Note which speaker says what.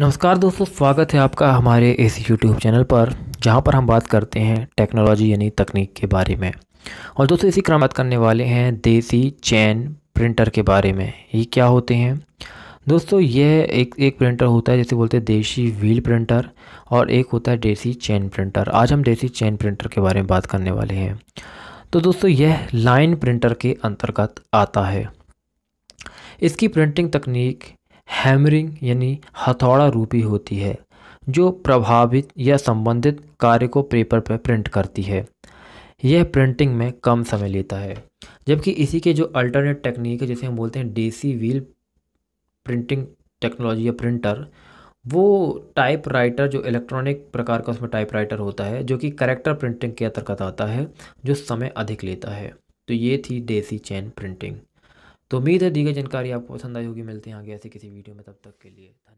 Speaker 1: नमस्कार दोस्तों स्वागत है आपका हमारे इस यूट्यूब चैनल पर जहां पर हम बात करते हैं टेक्नोलॉजी यानी तकनीक के बारे में और दोस्तों इसी क्रम बात करने वाले हैं देसी चैन प्रिंटर के बारे में ये क्या होते हैं दोस्तों यह एक एक प्रिंटर होता है जैसे बोलते हैं देसी व्हील प्रिंटर और एक होता है देसी चैन प्रिंटर आज हम देसी चैन प्रिंटर के बारे में बात करने वाले हैं तो दोस्तों यह लाइन प्रिंटर के अंतर्गत आता है इसकी प्रिंटिंग तकनीक हैमरिंग यानी हथौड़ा रूपी होती है जो प्रभावित या संबंधित कार्य को पेपर पर प्रिंट करती है यह प्रिंटिंग में कम समय लेता है जबकि इसी के जो अल्टरनेट टेक्निक है जिसे हम बोलते हैं डीसी व्हील प्रिंटिंग टेक्नोलॉजी या प्रिंटर वो टाइप राइटर जो इलेक्ट्रॉनिक प्रकार का उसमें टाइपराइटर होता है जो कि करेक्टर प्रिंटिंग के अंतर्गत आता है जो समय अधिक लेता है तो ये थी डेसी चैन प्रिंटिंग तो उम्मीद है दी गई जानकारी आपको पसंद आई होगी मिलते हैं आगे ऐसे किसी वीडियो में तब तक के लिए धन्यवाद